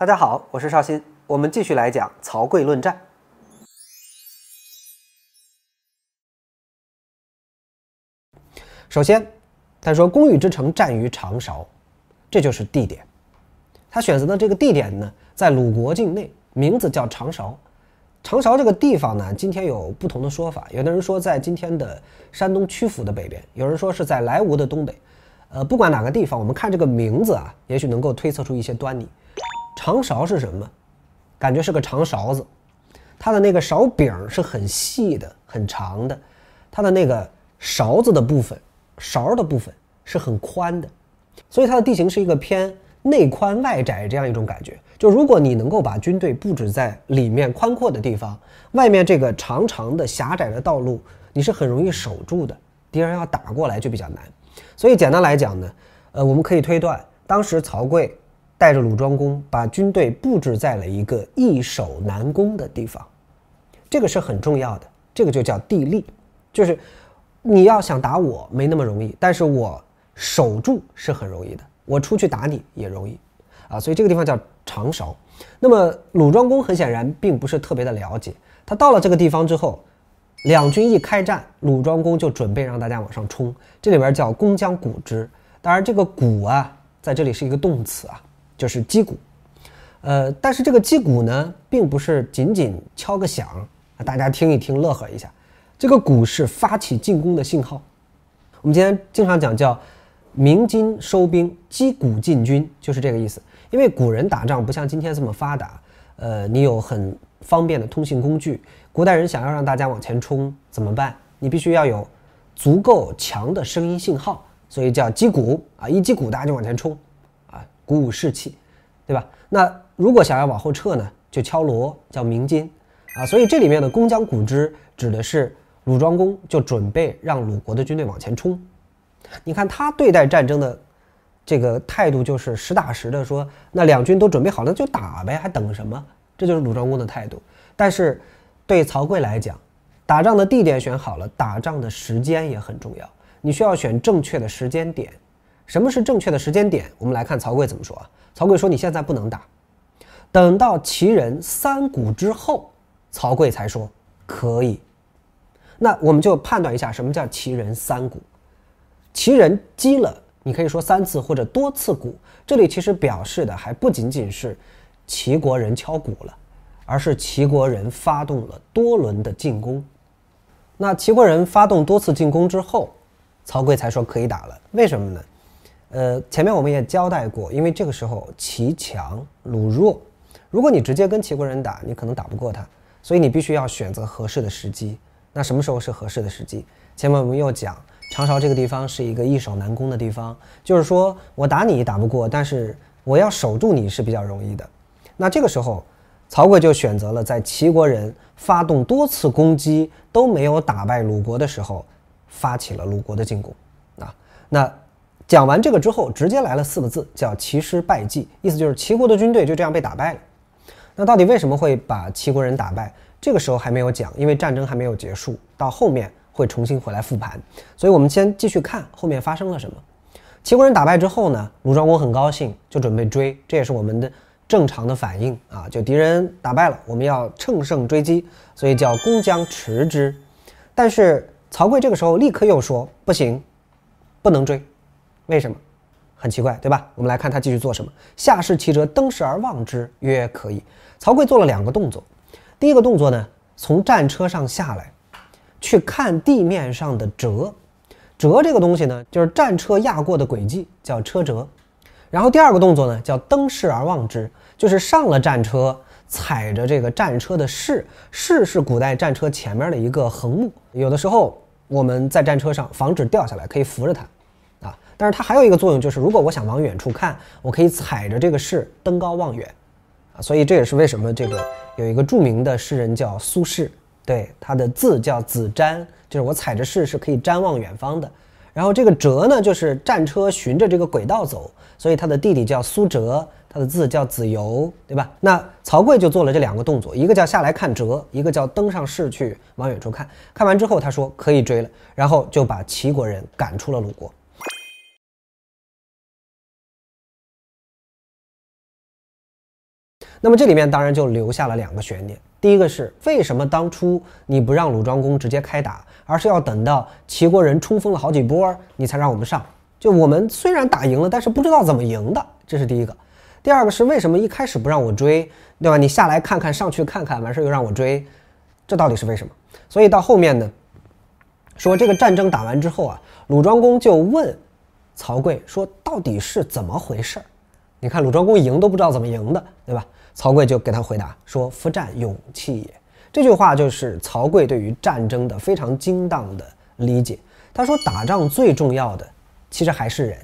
大家好，我是绍兴，我们继续来讲《曹刿论战》。首先，他说“公与之城战于长勺”，这就是地点。他选择的这个地点呢，在鲁国境内，名字叫长勺。长勺这个地方呢，今天有不同的说法，有的人说在今天的山东曲阜的北边，有人说是在莱芜的东北。呃，不管哪个地方，我们看这个名字啊，也许能够推测出一些端倪。长勺是什么？感觉是个长勺子，它的那个勺柄是很细的、很长的，它的那个勺子的部分、勺的部分是很宽的，所以它的地形是一个偏内宽外窄这样一种感觉。就如果你能够把军队布置在里面宽阔的地方，外面这个长长的狭窄的道路，你是很容易守住的。敌人要打过来就比较难。所以简单来讲呢，呃，我们可以推断，当时曹刿。带着鲁庄公把军队布置在了一个易守难攻的地方，这个是很重要的。这个就叫地利，就是你要想打我没那么容易，但是我守住是很容易的，我出去打你也容易啊。所以这个地方叫长勺。那么鲁庄公很显然并不是特别的了解。他到了这个地方之后，两军一开战，鲁庄公就准备让大家往上冲。这里边叫攻将鼓之，当然这个鼓啊，在这里是一个动词啊。就是击鼓，呃，但是这个击鼓呢，并不是仅仅敲个响，大家听一听乐呵一下。这个鼓是发起进攻的信号。我们今天经常讲叫鸣金收兵、击鼓进军，就是这个意思。因为古人打仗不像今天这么发达，呃，你有很方便的通信工具。古代人想要让大家往前冲怎么办？你必须要有足够强的声音信号，所以叫击鼓啊，一击鼓大家就往前冲。鼓舞士气，对吧？那如果想要往后撤呢，就敲锣叫鸣金啊。所以这里面的“公将鼓之”指的是鲁庄公就准备让鲁国的军队往前冲。你看他对待战争的这个态度，就是实打实的说，那两军都准备好了就打呗，还等什么？这就是鲁庄公的态度。但是对曹刿来讲，打仗的地点选好了，打仗的时间也很重要，你需要选正确的时间点。什么是正确的时间点？我们来看曹刿怎么说啊。曹刿说：“你现在不能打，等到齐人三鼓之后，曹刿才说可以。”那我们就判断一下，什么叫齐人三鼓？齐人击了，你可以说三次或者多次鼓。这里其实表示的还不仅仅是齐国人敲鼓了，而是齐国人发动了多轮的进攻。那齐国人发动多次进攻之后，曹刿才说可以打了。为什么呢？呃，前面我们也交代过，因为这个时候齐强鲁弱，如果你直接跟齐国人打，你可能打不过他，所以你必须要选择合适的时机。那什么时候是合适的时机？前面我们又讲，长勺这个地方是一个易守难攻的地方，就是说我打你打不过，但是我要守住你是比较容易的。那这个时候，曹刿就选择了在齐国人发动多次攻击都没有打败鲁国的时候，发起了鲁国的进攻。啊，那。讲完这个之后，直接来了四个字，叫“齐师败绩”，意思就是齐国的军队就这样被打败了。那到底为什么会把齐国人打败？这个时候还没有讲，因为战争还没有结束，到后面会重新回来复盘。所以我们先继续看后面发生了什么。齐国人打败之后呢，鲁庄公很高兴，就准备追，这也是我们的正常的反应啊，就敌人打败了，我们要乘胜追击，所以叫“攻将迟之”。但是曹刿这个时候立刻又说：“不行，不能追。”为什么很奇怪，对吧？我们来看他继续做什么。下士骑辙，登轼而望之，曰：“可以。”曹刿做了两个动作。第一个动作呢，从战车上下来，去看地面上的辙。辙这个东西呢，就是战车压过的轨迹，叫车辙。然后第二个动作呢，叫登轼而望之，就是上了战车，踩着这个战车的士。士是古代战车前面的一个横木，有的时候我们在战车上防止掉下来，可以扶着它。但是它还有一个作用，就是如果我想往远处看，我可以踩着这个势登高望远，啊，所以这也是为什么这个有一个著名的诗人叫苏轼，对，他的字叫子瞻，就是我踩着势是可以瞻望远方的。然后这个辙呢，就是战车循着这个轨道走，所以他的弟弟叫苏辙，他的字叫子由，对吧？那曹刿就做了这两个动作，一个叫下来看辙，一个叫登上士去往远处看。看完之后，他说可以追了，然后就把齐国人赶出了鲁国。那么这里面当然就留下了两个悬念，第一个是为什么当初你不让鲁庄公直接开打，而是要等到齐国人冲锋了好几波，你才让我们上？就我们虽然打赢了，但是不知道怎么赢的，这是第一个。第二个是为什么一开始不让我追，对吧？你下来看看，上去看看，完事儿又让我追，这到底是为什么？所以到后面呢，说这个战争打完之后啊，鲁庄公就问曹刿说，到底是怎么回事儿？你看鲁庄公赢都不知道怎么赢的，对吧？曹刿就给他回答说：“夫战，勇气也。”这句话就是曹刿对于战争的非常精当的理解。他说：“打仗最重要的，其实还是人。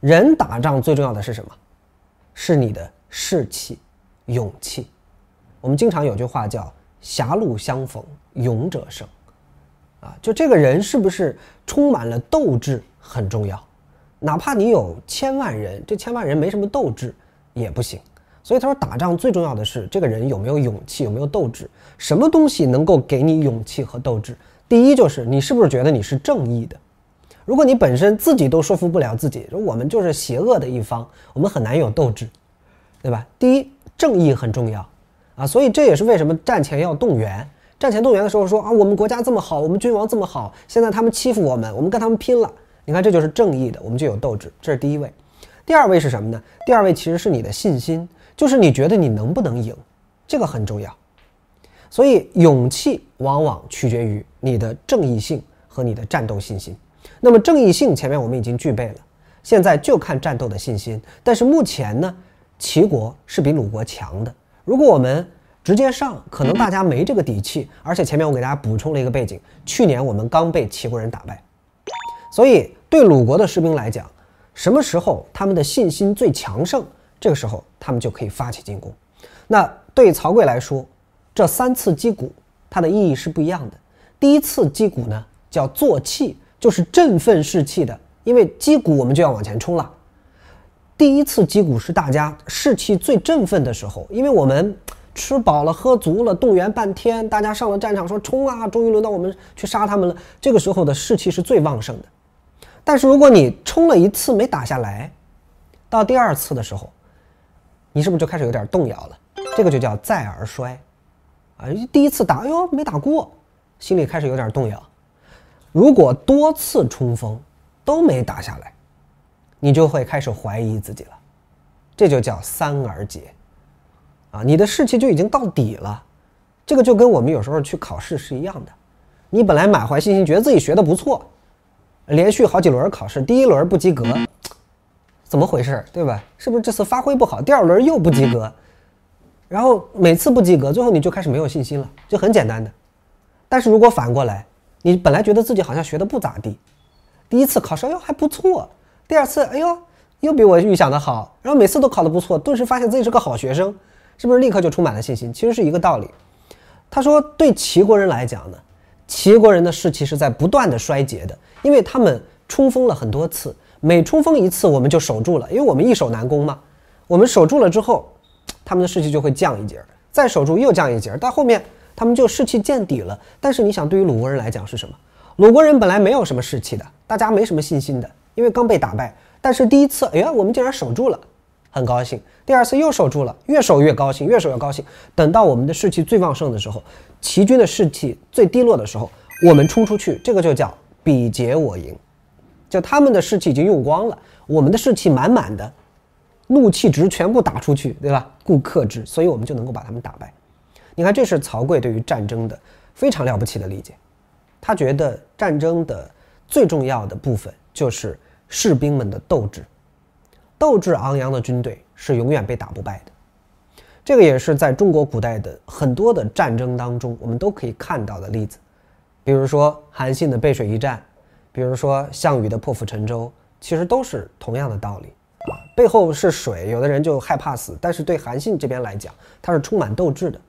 人打仗最重要的是什么？是你的士气、勇气。我们经常有句话叫‘狭路相逢勇者胜’，啊，就这个人是不是充满了斗志很重要。哪怕你有千万人，这千万人没什么斗志也不行。”所以他说，打仗最重要的是这个人有没有勇气，有没有斗志。什么东西能够给你勇气和斗志？第一就是你是不是觉得你是正义的？如果你本身自己都说服不了自己，说我们就是邪恶的一方，我们很难有斗志，对吧？第一，正义很重要，啊，所以这也是为什么战前要动员。战前动员的时候说啊，我们国家这么好，我们君王这么好，现在他们欺负我们，我们跟他们拼了。你看，这就是正义的，我们就有斗志。这是第一位。第二位是什么呢？第二位其实是你的信心。就是你觉得你能不能赢，这个很重要，所以勇气往往取决于你的正义性和你的战斗信心。那么正义性前面我们已经具备了，现在就看战斗的信心。但是目前呢，齐国是比鲁国强的。如果我们直接上，可能大家没这个底气。而且前面我给大家补充了一个背景：去年我们刚被齐国人打败，所以对鲁国的士兵来讲，什么时候他们的信心最强盛？这个时候，他们就可以发起进攻。那对曹刿来说，这三次击鼓，它的意义是不一样的。第一次击鼓呢，叫作气，就是振奋士气的。因为击鼓，我们就要往前冲了。第一次击鼓是大家士气最振奋的时候，因为我们吃饱了、喝足了，动员半天，大家上了战场，说冲啊！终于轮到我们去杀他们了。这个时候的士气是最旺盛的。但是如果你冲了一次没打下来，到第二次的时候，你是不是就开始有点动摇了？这个就叫再而衰，啊，第一次打，哎呦没打过，心里开始有点动摇。如果多次冲锋都没打下来，你就会开始怀疑自己了，这就叫三而竭，啊，你的士气就已经到底了。这个就跟我们有时候去考试是一样的，你本来满怀信心，觉得自己学的不错，连续好几轮考试，第一轮不及格。怎么回事儿，对吧？是不是这次发挥不好，第二轮又不及格？然后每次不及格，最后你就开始没有信心了，就很简单的。但是如果反过来，你本来觉得自己好像学的不咋地，第一次考试哎呦还不错，第二次哎呦又比我预想的好，然后每次都考的不错，顿时发现自己是个好学生，是不是立刻就充满了信心？其实是一个道理。他说，对齐国人来讲呢，齐国人的士气是在不断的衰竭的，因为他们冲锋了很多次。每冲锋一次，我们就守住了，因为我们易守难攻嘛。我们守住了之后，他们的士气就会降一截儿，再守住又降一截儿，到后面他们就士气见底了。但是你想，对于鲁国人来讲是什么？鲁国人本来没有什么士气的，大家没什么信心的，因为刚被打败。但是第一次，哎呀，我们竟然守住了，很高兴；第二次又守住了，越守越高兴，越守越高兴。等到我们的士气最旺盛的时候，齐军的士气最低落的时候，我们冲出去，这个就叫比劫我赢。就他们的士气已经用光了，我们的士气满满的，怒气值全部打出去，对吧？故克制，所以我们就能够把他们打败。你看，这是曹刿对于战争的非常了不起的理解。他觉得战争的最重要的部分就是士兵们的斗志，斗志昂扬的军队是永远被打不败的。这个也是在中国古代的很多的战争当中，我们都可以看到的例子，比如说韩信的背水一战。比如说项羽的破釜沉舟，其实都是同样的道理，啊。背后是水，有的人就害怕死，但是对韩信这边来讲，他是充满斗志的。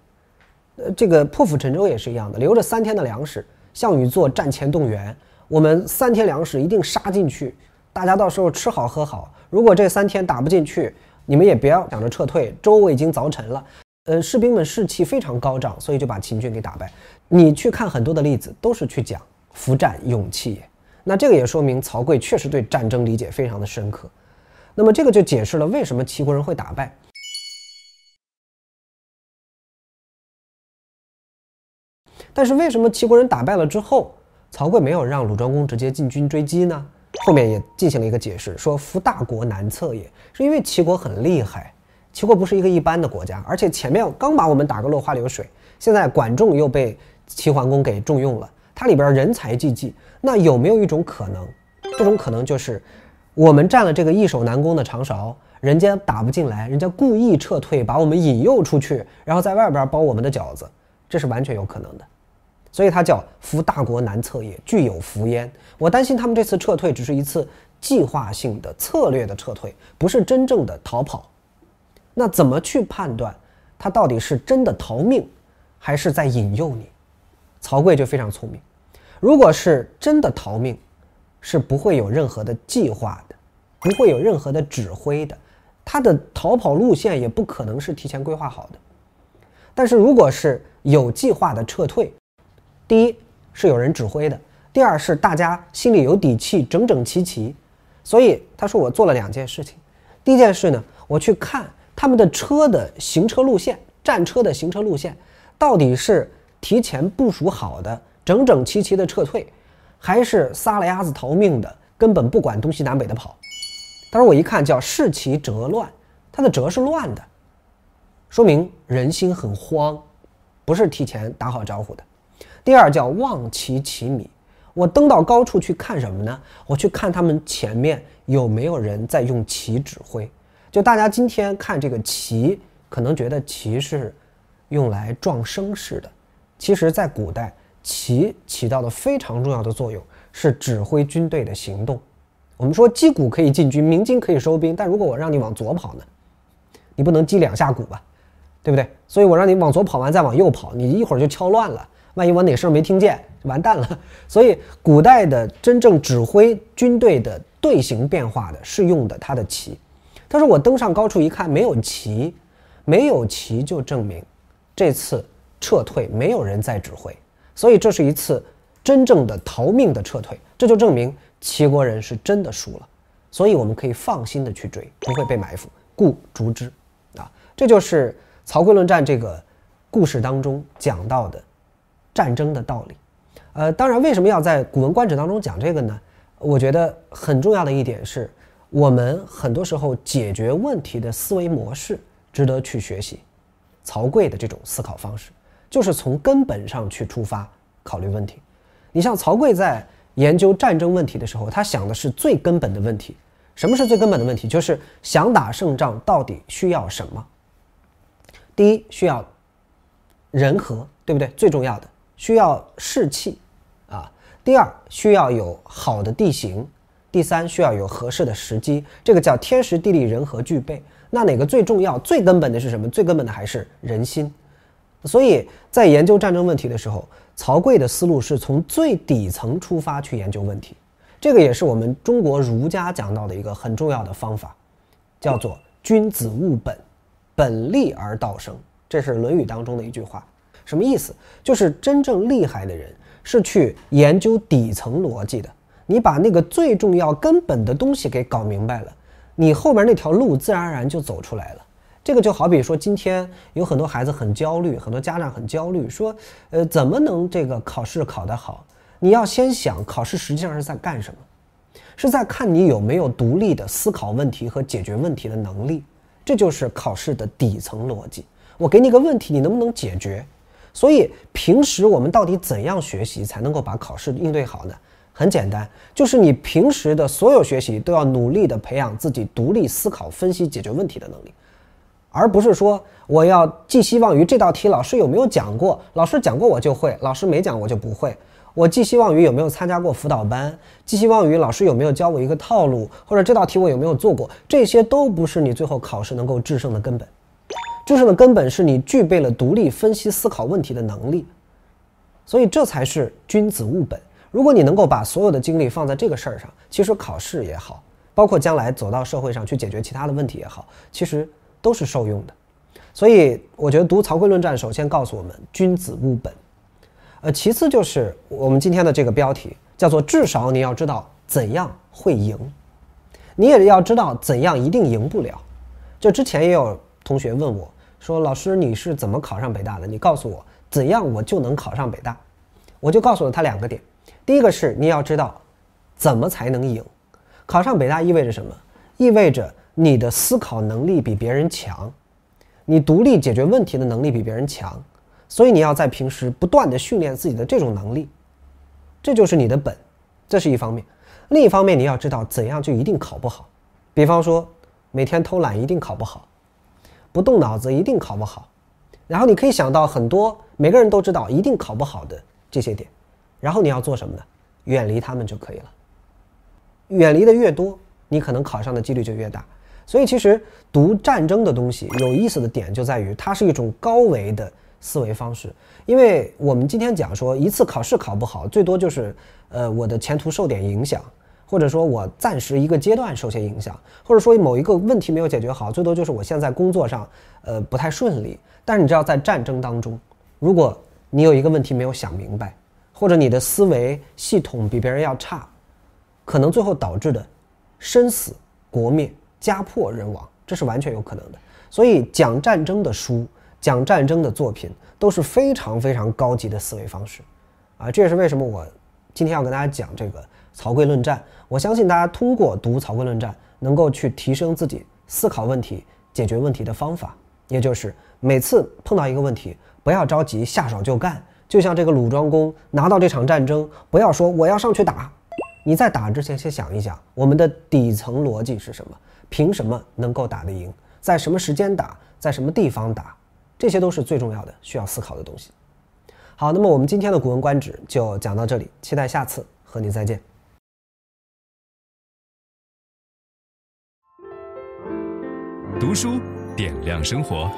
呃，这个破釜沉舟也是一样的，留着三天的粮食，项羽做战前动员，我们三天粮食一定杀进去，大家到时候吃好喝好。如果这三天打不进去，你们也不要想着撤退，舟我已经凿沉了。呃，士兵们士气非常高涨，所以就把秦军给打败。你去看很多的例子，都是去讲伏战勇气。那这个也说明曹刿确实对战争理解非常的深刻，那么这个就解释了为什么齐国人会打败。但是为什么齐国人打败了之后，曹刿没有让鲁庄公直接进军追击呢？后面也进行了一个解释，说夫大国难测也是因为齐国很厉害，齐国不是一个一般的国家，而且前面刚把我们打个落花流水，现在管仲又被齐桓公给重用了。它里边人才济济，那有没有一种可能？这种可能就是，我们占了这个易守难攻的长勺，人家打不进来，人家故意撤退，把我们引诱出去，然后在外边包我们的饺子，这是完全有可能的。所以他叫“夫大国，难测也，具有福烟”。我担心他们这次撤退只是一次计划性的策略的撤退，不是真正的逃跑。那怎么去判断，他到底是真的逃命，还是在引诱你？曹刿就非常聪明。如果是真的逃命，是不会有任何的计划的，不会有任何的指挥的，他的逃跑路线也不可能是提前规划好的。但是如果是有计划的撤退，第一是有人指挥的，第二是大家心里有底气，整整齐齐。所以他说：“我做了两件事情。第一件事呢，我去看他们的车的行车路线，战车的行车路线到底是。”提前部署好的、整整齐齐的撤退，还是撒了鸭子逃命的，根本不管东西南北的跑。他说我一看，叫视其辙乱，他的辙是乱的，说明人心很慌，不是提前打好招呼的。第二叫望其旗靡，我登到高处去看什么呢？我去看他们前面有没有人在用旗指挥。就大家今天看这个旗，可能觉得旗是用来壮声势的。其实，在古代，旗起到的非常重要的作用是指挥军队的行动。我们说击鼓可以进军，鸣金可以收兵，但如果我让你往左跑呢，你不能击两下鼓吧，对不对？所以我让你往左跑完再往右跑，你一会儿就敲乱了。万一我哪声没听见，完蛋了。所以，古代的真正指挥军队的队形变化的是用的他的旗。他说：“我登上高处一看，没有旗，没有旗就证明这次。”撤退，没有人再指挥，所以这是一次真正的逃命的撤退。这就证明齐国人是真的输了，所以我们可以放心的去追，不会被埋伏。故逐之，啊，这就是曹刿论战这个故事当中讲到的战争的道理。呃，当然，为什么要在《古文观止》当中讲这个呢？我觉得很重要的一点是我们很多时候解决问题的思维模式值得去学习曹刿的这种思考方式。就是从根本上去出发考虑问题。你像曹刿在研究战争问题的时候，他想的是最根本的问题。什么是最根本的问题？就是想打胜仗到底需要什么？第一，需要人和，对不对？最重要的，需要士气，啊。第二，需要有好的地形。第三，需要有合适的时机。这个叫天时、地利、人和具备。那哪个最重要？最根本的是什么？最根本的还是人心。所以在研究战争问题的时候，曹刿的思路是从最底层出发去研究问题。这个也是我们中国儒家讲到的一个很重要的方法，叫做“君子务本，本立而道生”。这是《论语》当中的一句话。什么意思？就是真正厉害的人是去研究底层逻辑的。你把那个最重要、根本的东西给搞明白了，你后面那条路自然而然就走出来了。这个就好比说，今天有很多孩子很焦虑，很多家长很焦虑，说，呃，怎么能这个考试考得好？你要先想，考试实际上是在干什么？是在看你有没有独立的思考问题和解决问题的能力，这就是考试的底层逻辑。我给你个问题，你能不能解决？所以平时我们到底怎样学习才能够把考试应对好呢？很简单，就是你平时的所有学习都要努力的培养自己独立思考、分析、解决问题的能力。而不是说我要寄希望于这道题老师有没有讲过，老师讲过我就会，老师没讲我就不会。我寄希望于有没有参加过辅导班，寄希望于老师有没有教我一个套路，或者这道题我有没有做过，这些都不是你最后考试能够制胜的根本。制胜的根本是你具备了独立分析思考问题的能力。所以这才是君子务本。如果你能够把所有的精力放在这个事儿上，其实考试也好，包括将来走到社会上去解决其他的问题也好，其实。都是受用的，所以我觉得读《曹刿论战》首先告诉我们君子务本，呃，其次就是我们今天的这个标题叫做至少你要知道怎样会赢，你也要知道怎样一定赢不了。就之前也有同学问我说：“老师，你是怎么考上北大的？你告诉我怎样我就能考上北大？”我就告诉了他两个点，第一个是你要知道怎么才能赢，考上北大意味着什么？意味着。你的思考能力比别人强，你独立解决问题的能力比别人强，所以你要在平时不断的训练自己的这种能力，这就是你的本，这是一方面。另一方面，你要知道怎样就一定考不好，比方说每天偷懒一定考不好，不动脑子一定考不好，然后你可以想到很多，每个人都知道一定考不好的这些点，然后你要做什么呢？远离他们就可以了。远离的越多，你可能考上的几率就越大。所以其实读战争的东西，有意思的点就在于它是一种高维的思维方式。因为我们今天讲说一次考试考不好，最多就是呃我的前途受点影响，或者说我暂时一个阶段受些影响，或者说某一个问题没有解决好，最多就是我现在工作上呃不太顺利。但是你知道，在战争当中，如果你有一个问题没有想明白，或者你的思维系统比别人要差，可能最后导致的生死国灭。家破人亡，这是完全有可能的。所以讲战争的书、讲战争的作品都是非常非常高级的思维方式，啊，这也是为什么我今天要跟大家讲这个《曹刿论战》。我相信大家通过读《曹刿论战》，能够去提升自己思考问题、解决问题的方法，也就是每次碰到一个问题，不要着急下手就干。就像这个鲁庄公拿到这场战争，不要说我要上去打，你在打之前先想一想，我们的底层逻辑是什么。凭什么能够打得赢？在什么时间打？在什么地方打？这些都是最重要的，需要思考的东西。好，那么我们今天的《古文观止》就讲到这里，期待下次和你再见。读书点亮生活。